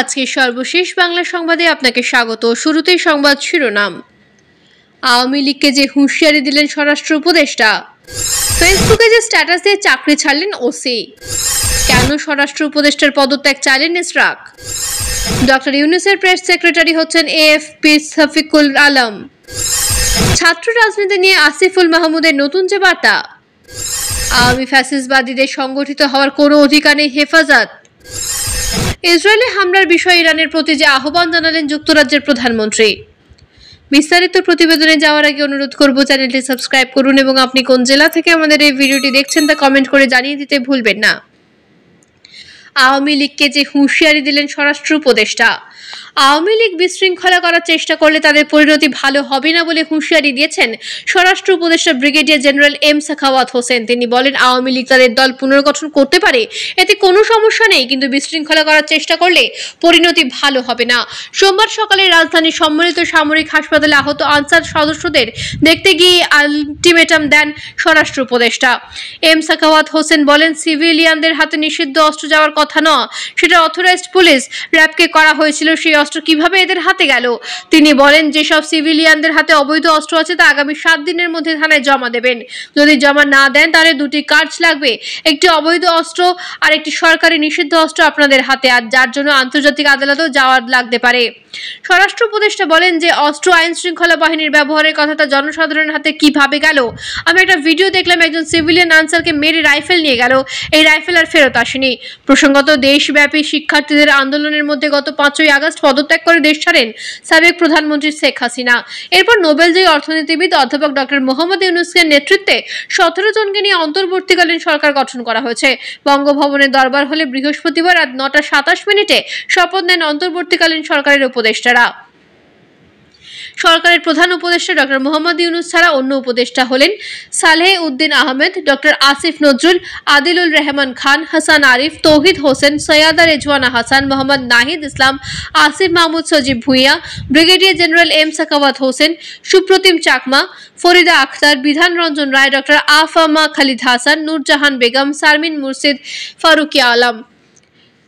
আজকের সর্বশেষ বাংলা সংবাদে আপনাকে স্বাগত শুরুতেই সংবাদ শিরোনাম আওয়ামী লীগকে যে হুঁশিয়ারি দিলেন স্বরাষ্ট্র উপদেষ্টা ফেসবুকে যে স্ট্যাটাস দিয়ে চাকরি ছাড়লেন ওসি কেন স্বরাষ্ট্র উপদেষ্টার পদত্যাগ চাইলেন ইসরাক ডক্টর ইউনুসের প্রেস সেক্রেটারি হচ্ছেন পি সফিকুল আলম ছাত্র রাজনীতি নিয়ে আসিফুল মাহমুদের নতুন যে বার্তা আওয়ামী ফ্যাসিসবাদীদের সংগঠিত হওয়ার কোনো অধিকার নেই হেফাজত ইসরায়েলে হামলার বিষয়ে ইরানের প্রতি যে আহ্বান জানালেন যুক্তরাজ্যের প্রধানমন্ত্রী বিস্তারিত প্রতিবেদনে যাওয়ার আগে অনুরোধ করব চ্যানেলটি সাবস্ক্রাইব করুন এবং আপনি কোন জেলা থেকে আমাদের এই ভিডিওটি দেখছেন তা কমেন্ট করে জানিয়ে দিতে ভুলবেন না আওয়ামী লীগকে যে হুঁশিয়ারি দিলেন স্বরাষ্ট্র উপদেষ্টা আওয়ামী লীগ বিশৃঙ্খলা করার চেষ্টা করলে তাদের পরিণতি ভালো হবে না বলে হুঁশিয়ারি দিয়েছেন স্বরাষ্ট্র উপদেষ্টা brigadier general M Sakhawat Hossain তিনি বলেন আওয়ামী লীগ তাদের দল পুনর্গঠন করতে পারে এতে কোনো সমস্যা নেই কিন্তু বিশৃঙ্খলা করার চেষ্টা করলে পরিণতি ভালো হবে না সোমবার সকালে রাজধানীর সম্মিলিত সামরিক হাসপাতালে আহত আনসার সদস্যদের দেখতে গিয়ে আলটিমেটাম দেন স্বরাষ্ট্র উপদেষ্টা এম সাখাওয়াত হোসেন বলেন সিভিলিয়ানদের হাতে নিষিদ্ধ অস্ত্র যাওয়ার কথা কথা নয় সেটা অথরাইজড পুলিশ র্যাবকে করা হয়েছিল সেই অস্ত্র কিভাবে এদের হাতে গেল তিনি বলেন যেসব সিভিলিয়ানদের হাতে অবৈধ অস্ত্র আছে তা আগামী সাত দিনের মধ্যে থানায় জমা দেবেন যদি জমা না দেন তাহলে দুটি কার্ড লাগবে একটি অবৈধ অস্ত্র আর একটি সরকারি নিষিদ্ধ অস্ত্র আপনাদের হাতে আর যার জন্য আন্তর্জাতিক আদালতেও যাওয়ার লাগতে পারে স্বরাষ্ট্র উপদেষ্টা বলেন যে অস্ত্র আইন শৃঙ্খলা বাহিনীর ব্যবহারের কথাটা জনসাধারণের হাতে কিভাবে গেল আমি একটা ভিডিও দেখলাম একজন সিভিলিয়ান আনসারকে মেরে রাইফেল নিয়ে গেল এই রাইফেল আর ফেরত আসেনি প্রসঙ্গ গত দেশব্যাপী শিক্ষার্থীদের আন্দোলনের মধ্যে গত পাঁচই আগস্ট পদত্যাগ করে দেশ ছাড়েন সাবেক প্রধানমন্ত্রী শেখ হাসিনা এরপর নোবেলজয়ী অর্থনীতিবিদ অধ্যাপক ডক্টর মোহাম্মদ ইউনুসের নেতৃত্বে সতেরো জনকে নিয়ে অন্তর্বর্তীকালীন সরকার গঠন করা হয়েছে বঙ্গভবনে দরবার হলে বৃহস্পতিবার রাত নটা সাতাশ মিনিটে শপথ নেন অন্তর্বর্তীকালীন সরকারের উপদেষ্টারা সরকারের প্রধান উপদেষ্টা ডক্টর মোহাম্মদ ইউনুস ছাড়া অন্য উপদেষ্টা হলেন Saleh Uddin Ahmed doctor Asif Nazrul Adilur Rahman Khan Hasan Arif Touhid Hossain Syeda Rizwana Hasan Mohammad Nahid Islam Asif Mahmud Sajib Bhuiyan brigadier general M Sakhawat Hossain Supratim Chakma Farida Akhter Bidhan Ranjan Roy doctor Afama Khalid Hasan Nurjahan Begum Sharmin Murshid Farukia Alam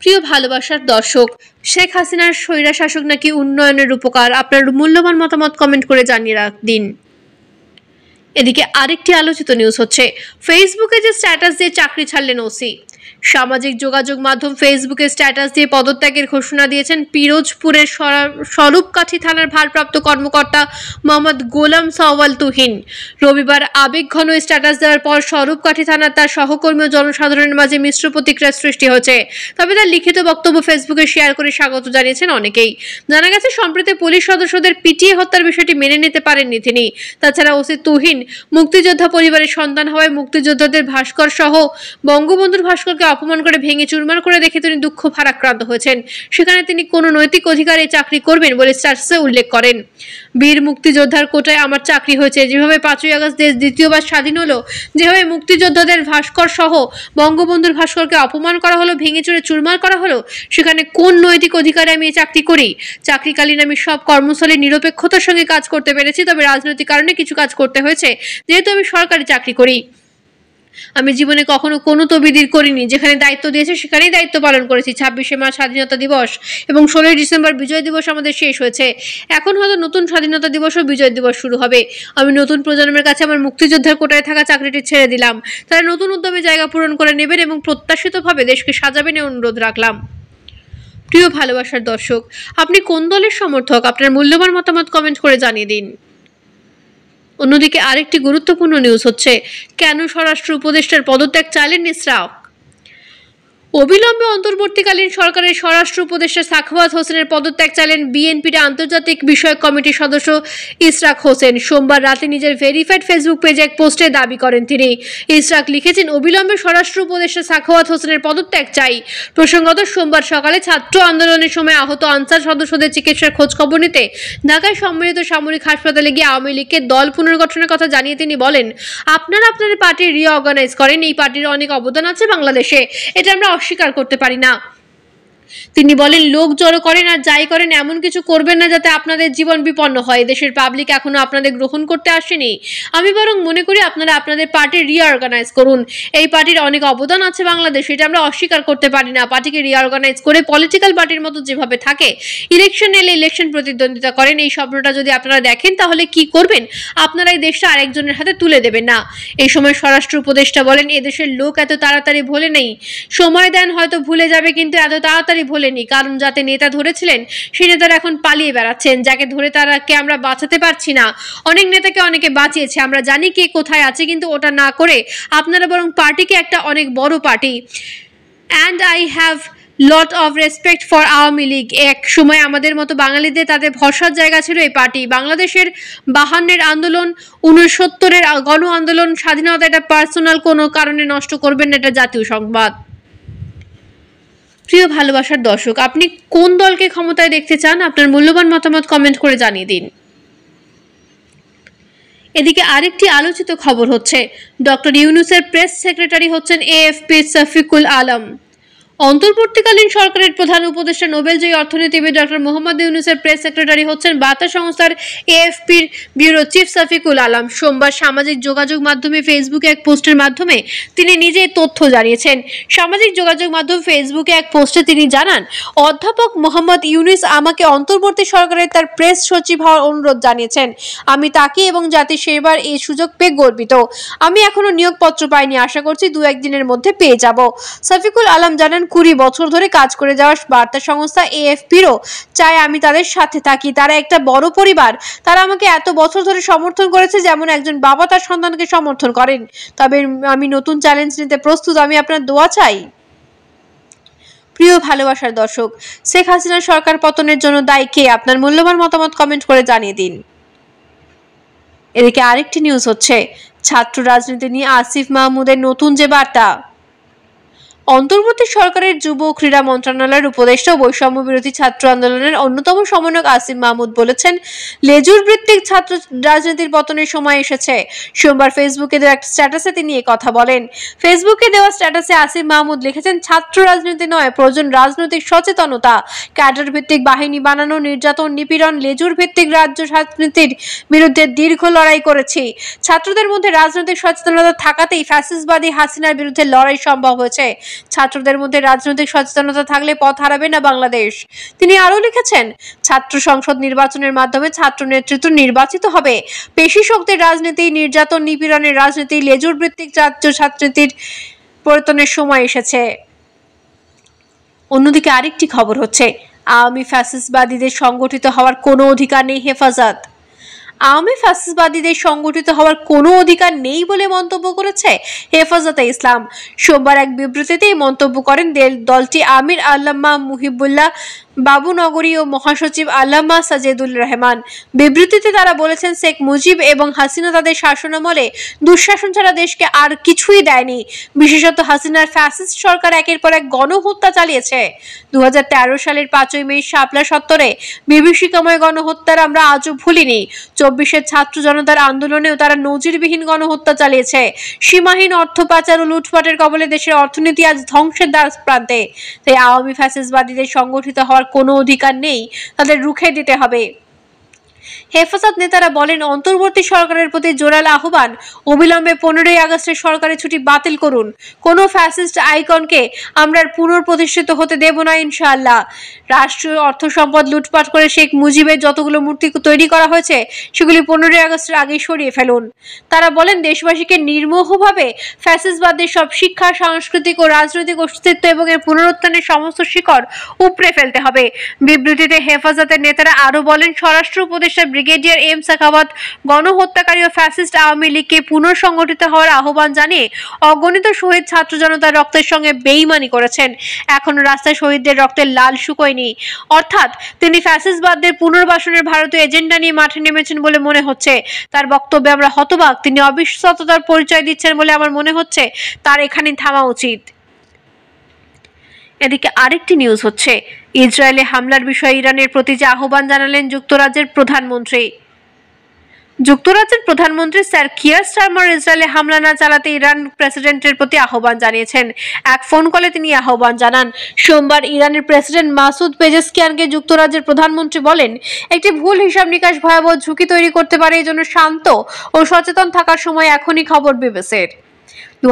প্রিয় ভালোবাসার দর্শক শেখ হাসিনার স্বৈরা শাসক নাকি উন্নয়নের উপকার আপনার মূল্যবান মতামত কমেন্ট করে জানিয়ে রাখ দিন এদিকে আরেকটি আলোচিত নিউজ হচ্ছে ফেসবুকে যে স্ট্যাটাস দিয়ে চাকরি ছাড়লেন ওসি সামাজিক যোগাযোগ মাধ্যম ফেসবুকে স্ট্যাটাস দিয়ে পদত্যাগের ঘোষণা দিয়েছেন পিরোজপুরের স্বরূপকাঠি থানার ভারপ্রাপ্ত কর্মকর্তা মোহাম্মদ গোলাম সওয়াল তুহিন রবিবার আবেগঘন স্ট্যাটাস দেওয়ার পর স্বরূপকাঠি থানার তার সহকর্মী ও জনসাধারণের মাঝে মিশ্র প্রতিক্রিয়ার সৃষ্টি হয়েছে তবে তার লিখিত বক্তব্য ফেসবুকে শেয়ার করে স্বাগত জানিয়েছেন অনেকেই জানা গেছে সম্প্রতি পুলিশ সদস্যদের পিটিয়ে হত্যার বিষয়টি মেনে নিতে পারেননি তিনি তাছাড়া ওসি তুহিন মুক্তিযোদ্ধা পরিবারের সন্তান হওয়ায় মুক্তিযোদ্ধাদের ভাস্কর সহ বঙ্গবন্ধুর ভাস্কর সকলকে অপমান করে ভেঙে চুরমার করে দেখে তিনি দুঃখ ভারাক্রান্ত হয়েছেন সেখানে তিনি কোনো নৈতিক অধিকারে চাকরি করবেন বলে স্টার্সে উল্লেখ করেন বীর মুক্তিযোদ্ধার কোটায় আমার চাকরি হয়েছে যেভাবে পাঁচই আগস্ট দেশ দ্বিতীয়বার স্বাধীন হলো যেভাবে মুক্তিযোদ্ধাদের ভাস্কর সহ বঙ্গবন্ধুর ভাস্করকে অপমান করা হলো ভেঙে চুরে চুরমার করা হলো সেখানে কোন নৈতিক অধিকারে আমি এই চাকরি করি চাকরিকালীন আমি সব কর্মস্থলে নিরপেক্ষতার সঙ্গে কাজ করতে পেরেছি তবে রাজনৈতিক কারণে কিছু কাজ করতে হয়েছে যেহেতু আমি সরকারি চাকরি করি আমি জীবনে কখনো কোনো তবিদির করিনি যেখানে দায়িত্ব দিয়েছে সেখানেই দায়িত্ব পালন করেছি ছাব্বিশে মার্চ স্বাধীনতা দিবস এবং ষোলোই ডিসেম্বর বিজয় দিবস আমাদের শেষ হয়েছে এখন হয়তো নতুন স্বাধীনতা দিবস ও বিজয় দিবস শুরু হবে আমি নতুন প্রজন্মের কাছে আমার মুক্তিযোদ্ধার কোটায় থাকা চাকরিটি ছেড়ে দিলাম তারা নতুন উদ্যমে জায়গা পূরণ করে নেবেন এবং প্রত্যাশিতভাবে দেশকে সাজাবেন অনুরোধ রাখলাম প্রিয় ভালোবাসার দর্শক আপনি কোন দলের সমর্থক আপনার মূল্যবান মতামত কমেন্ট করে জানিয়ে দিন অন্যদিকে আরেকটি গুরুত্বপূর্ণ নিউজ হচ্ছে কেন স্বরাষ্ট্র উপদেষ্টার পদত্যাগ চাইলেন ইসরাও অবিলম্বে অন্তর্বর্তীকালীন সরকারের স্বরাষ্ট্র উপদেষ্টা সাখাওয়াত হোসেনের পদত্যাগ চালেন বিএনপির আন্তর্জাতিক বিষয়ক কমিটির সদস্য ইসরাক হোসেন সোমবার রাতে নিজের ভেরিফাইড ফেসবুক পেজে এক পোস্টে দাবি করেন তিনি ইসরাক লিখেছেন অবিলম্বে স্বরাষ্ট্র উপদেষ্টা সাখাওয়াত হোসেনের পদত্যাগ চাই প্রসঙ্গত সোমবার সকালে ছাত্র আন্দোলনের সময় আহত আনসার সদস্যদের চিকিৎসার খোঁজখবর নিতে ঢাকায় সম্মিলিত সামরিক হাসপাতালে গিয়ে আওয়ামী লীগকে দল পুনর্গঠনের কথা জানিয়ে তিনি বলেন আপনারা আপনাদের পার্টি রিঅর্গানাইজ করেন এই পার্টির অনেক অবদান আছে বাংলাদেশে এটা আমরা অস্বীকার করতে পারি না তিনি বলেন লোক জড়ো করেন আর যাই করেন এমন কিছু করবেন না যাতে আপনাদের জীবন বিপন্ন হয় দেশের পাবলিক এখনো আপনাদের গ্রহণ করতে আসেনি আমি বরং মনে করি আপনারা আপনাদের পার্টি রিঅর্গানাইজ করুন এই পার্টির অনেক অবদান আছে বাংলাদেশে এটা আমরা অস্বীকার করতে পারি না পার্টিকে রিঅর্গানাইজ করে পলিটিক্যাল পার্টির মতো যেভাবে থাকে ইলেকশন এলে ইলেকশন প্রতিদ্বন্দ্বিতা করেন এই স্বপ্নটা যদি আপনারা দেখেন তাহলে কি করবেন আপনারা এই দেশটা আরেকজনের হাতে তুলে দেবেন না এই সময় স্বরাষ্ট্র উপদেষ্টা বলেন এদেশের লোক এত তাড়াতাড়ি ভুলে নেই সময় দেন হয়তো ভুলে যাবে কিন্তু এত তাড়াতাড়ি কোনোভাবেই ভোলেনি কারণ যাতে নেতা ধরেছিলেন সেই নেতারা এখন পালিয়ে বেড়াচ্ছেন যাকে ধরে তারাকে আমরা বাঁচাতে পারছি না অনেক নেতাকে অনেকে বাঁচিয়েছে আমরা জানি কে কোথায় আছে কিন্তু ওটা না করে আপনারা বরং পার্টিকে একটা অনেক বড় party and I have lot of respect for Awami League এক সময় আমাদের মতো বাঙালিদের তাদের ভরসার জায়গা ছিল এই পার্টি বাংলাদেশের বাহান্নের আন্দোলন উনসত্তরের গণ আন্দোলন স্বাধীনতা এটা পার্সোনাল কোনো কারণে নষ্ট করবেন না এটা জাতীয় সংবাদ প্রিয় ভালোবাসার দর্শক আপনি কোন দলকে ক্ষমতায় দেখতে চান আপনার মূল্যবান মতামত কমেন্ট করে জানিয়ে দিন এদিকে আরেকটি আলোচিত খবর হচ্ছে ডক্টর ইউনুসের প্রেস সেক্রেটারি হচ্ছেন এএফপি সফিকুল আলম অন্তর্বর্তীকালীন সরকারের প্রধান উপদেষ্টা নোবেলজয়ী অর্থনীতিবিদ ডক্টর মোহাম্মদ ইউনুসের প্রেস সেক্রেটারি হচ্ছেন বার্তা সংস্থার এএফপির ব্যুরো চিফ সাফিকুল আলম সোমবার সামাজিক যোগাযোগ মাধ্যমে ফেসবুকে এক পোস্টের মাধ্যমে তিনি নিজে তথ্য জানিয়েছেন সামাজিক যোগাযোগ মাধ্যম ফেসবুকে এক পোস্টে তিনি জানান অধ্যাপক মোহাম্মদ ইউনুস আমাকে অন্তর্বর্তী সরকারের তার প্রেস সচিব হওয়ার অনুরোধ জানিয়েছেন আমি তাকে এবং জাতির সেবার এই সুযোগ পেয়ে গর্বিত আমি এখনো নিয়োগপত্র পাইনি আশা করছি দু একদিনের মধ্যে পেয়ে যাব সাফিকুল আলম জানান টান কুড়ি বছর ধরে কাজ করে যাওয়া বার্তা সংস্থা এএফপিরও চাই আমি তাদের সাথে থাকি তারা একটা বড় পরিবার তারা আমাকে এত বছর ধরে সমর্থন করেছে যেমন একজন বাবা তার সন্তানকে সমর্থন করেন তবে আমি নতুন চ্যালেঞ্জ নিতে প্রস্তুত আমি আপনার দোয়া চাই প্রিয় ভালোবাসার দর্শক শেখ হাসিনা সরকার পতনের জন্য দায়ী কে আপনার মূল্যবান মতামত কমেন্ট করে জানিয়ে দিন এদিকে আরেকটি নিউজ হচ্ছে ছাত্র রাজনীতি নিয়ে আসিফ মাহমুদের নতুন যে বার্তা অন্তর্বর্তী সরকারের যুব ও ক্রীড়া মন্ত্রণালয়ের উপদেষ্টা বৈষম্য বিরোধী ছাত্র আন্দোলনের অন্যতম সমন্বয়ক আসিম মাহমুদ বলেছেন লেজুর ভিত্তিক ছাত্র রাজনীতির পতনের সময় এসেছে সোমবার ফেসবুকে দেওয়া একটা স্ট্যাটাসে তিনি কথা বলেন ফেসবুকে দেওয়া স্ট্যাটাসে আসিম মাহমুদ লিখেছেন ছাত্র রাজনীতি নয় প্রয়োজন রাজনৈতিক সচেতনতা ক্যাডার ভিত্তিক বাহিনী বানানো নির্যাতন নিপীড়ন লেজুর ভিত্তিক রাজ্য রাজনীতির বিরুদ্ধে দীর্ঘ লড়াই করেছি ছাত্রদের মধ্যে রাজনৈতিক সচেতনতা থাকাতেই ফ্যাসিসবাদী হাসিনার বিরুদ্ধে লড়াই সম্ভব হয়েছে ছাত্রদের মধ্যে রাজনৈতিক সচেতনতা থাকলে পথ হারাবে না বাংলাদেশ তিনি আরও লিখেছেন ছাত্র সংসদ নির্বাচনের মাধ্যমে ছাত্র নেতৃত্ব নির্বাচিত হবে পেশি শক্তির রাজনীতি নির্যাতন নিপীড়নের রাজনীতি লেজুর ভিত্তিক ছাত্র ছাত্রীর পরিবর্তনের সময় এসেছে অন্যদিকে আরেকটি খবর হচ্ছে আওয়ামী ফ্যাসিসবাদীদের সংগঠিত হওয়ার কোনো অধিকার নেই হেফাজত আওয়ামী ফ্যাসিসবাদীদের সংগঠিত হওয়ার কোনো অধিকার নেই বলে মন্তব্য করেছে হেফাজতে ইসলাম সোমবার এক বিবৃতিতে এই মন্তব্য করেন দলটি আমির আল্লামা মুহিবুল্লাহ বাবুনগরী ও মহাসচিব আল্লামা সাজেদুল রহমান বিবৃতিতে তারা বলেছেন শেখ মুজিব এবং হাসিনা তাদের শাসনামলে দুঃশাসন ছাড়া দেশকে আর কিছুই দেয়নি বিশেষত হাসিনার ফ্যাসিস্ট সরকার একের পর এক গণহত্যা চালিয়েছে দু সালের পাঁচই মে শাপলা সত্তরে বিভীষিকাময় গণহত্যার আমরা আজও ভুলিনি চব্বিশের ছাত্র জনতার আন্দোলনেও তারা নজিরবিহীন গণহত্যা চালিয়েছে সীমাহীন অর্থ পাচার ও লুটপাটের কবলে দেশের অর্থনীতি আজ ধ্বংসের দ্বার প্রান্তে তাই আওয়ামী ফ্যাসিসবাদীদের সংগঠিত হওয়ার কোনো অধিকার নেই তাদের রুখে দিতে হবে হেফাজত নেতারা বলেন অন্তর্বর্তী সরকারের প্রতি জোরাল আহ্বান অবিলম্বে পনেরোই আগস্টের সরকারি ছুটি বাতিল করুন কোন ফ্যাসিস্ট আইকনকে আমরা পুনঃপ্রতিষ্ঠিত হতে দেব না ইনশাআল্লাহ রাষ্ট্রীয় অর্থ সম্পদ লুটপাট করে শেখ মুজিবের যতগুলো মূর্তি তৈরি করা হয়েছে সেগুলি পনেরোই আগস্টের আগেই সরিয়ে ফেলুন তারা বলেন দেশবাসীকে নির্মোহভাবে ফ্যাসিসবাদের সব শিক্ষা সাংস্কৃতিক ও রাজনৈতিক অস্তিত্ব এবং এর পুনরুত্থানের সমস্ত শিকড় উপড়ে ফেলতে হবে বিবৃতিতে হেফাজতের নেতারা আরও বলেন স্বরাষ্ট্র উপদেশ উপদেষ্টা ব্রিগেডিয়ার এম সাখাওয়াত গণহত্যাকারী ও ফ্যাসিস্ট আওয়ামী লীগকে পুনঃসংগঠিত হওয়ার আহ্বান জানিয়ে অগণিত শহীদ ছাত্র জনতার রক্তের সঙ্গে বেইমানি করেছেন এখন রাস্তায় শহীদদের রক্তের লাল শুকোয়নি অর্থাৎ তিনি ফ্যাসিসবাদদের পুনর্বাসনের ভারতীয় এজেন্ডা নিয়ে মাঠে নেমেছেন বলে মনে হচ্ছে তার বক্তব্যে আমরা হতবাক তিনি অবিশ্বস্ততার পরিচয় দিচ্ছেন বলে আমার মনে হচ্ছে তার এখানে থামা উচিত এদিকে আরেকটি নিউজ হচ্ছে ইসরায়েলে হামলার বিষয়ে ইরানের প্রতি যে আহ্বান জানালেন যুক্তরাজ্যের প্রধানমন্ত্রী যুক্তরাজ্যের প্রধানমন্ত্রী স্যার কিয়ার স্টার্মার ইসরায়েলে হামলা না চালাতে ইরান প্রেসিডেন্টের প্রতি আহ্বান জানিয়েছেন এক ফোন কলে তিনি আহ্বান জানান সোমবার ইরানের প্রেসিডেন্ট মাসুদ পেজেসকিয়ানকে যুক্তরাজ্যের প্রধানমন্ত্রী বলেন একটি ভুল হিসাব নিকাশ ভয়াবহ ঝুঁকি তৈরি করতে পারে এই জন্য শান্ত ও সচেতন থাকার সময় এখনই খবর বিবেসের দু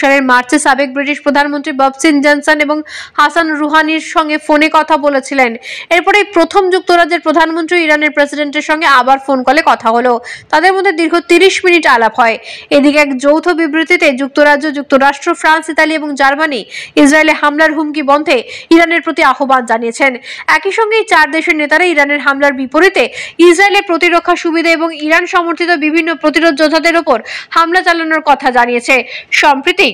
সালের মার্চে সাবেক ব্রিটিশ প্রধানমন্ত্রী ববসিন জনসন এবং হাসান রুহানির সঙ্গে ফোনে কথা বলেছিলেন এরপরে প্রথম যুক্তরাজ্যের প্রধানমন্ত্রী ইরানের প্রেসিডেন্টের সঙ্গে আবার ফোন কলে কথা হলো তাদের মধ্যে দীর্ঘ তিরিশ মিনিট আলাপ হয় এদিকে এক যৌথ বিবৃতিতে যুক্তরাজ্য যুক্তরাষ্ট্র ফ্রান্স ইতালি এবং জার্মানি ইসরায়েলে হামলার হুমকি বন্ধে ইরানের প্রতি আহ্বান জানিয়েছেন একই সঙ্গে চার দেশের নেতারা ইরানের হামলার বিপরীতে ইসরায়েলের প্রতিরক্ষা সুবিধা এবং ইরান সমর্থিত বিভিন্ন প্রতিরোধ যোদ্ধাদের ওপর হামলা চালানোর কথা জানিয়েছে সম্প্রতি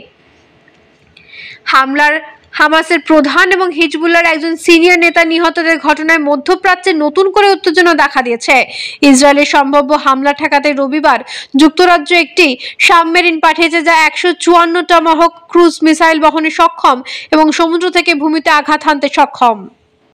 হামলার হামাসের প্রধান এবং হিজবুল্লার একজন সিনিয়র নেতা নিহতদের ঘটনায় মধ্যপ্রাচ্যে নতুন করে উত্তেজনা দেখা দিয়েছে ইসরায়েলের সম্ভাব্য হামলা ঠেকাতে রবিবার যুক্তরাজ্য একটি সাবমেরিন পাঠিয়েছে যা একশো চুয়ান্নটা মহক ক্রুজ মিসাইল বহনে সক্ষম এবং সমুদ্র থেকে ভূমিতে আঘাত হানতে সক্ষম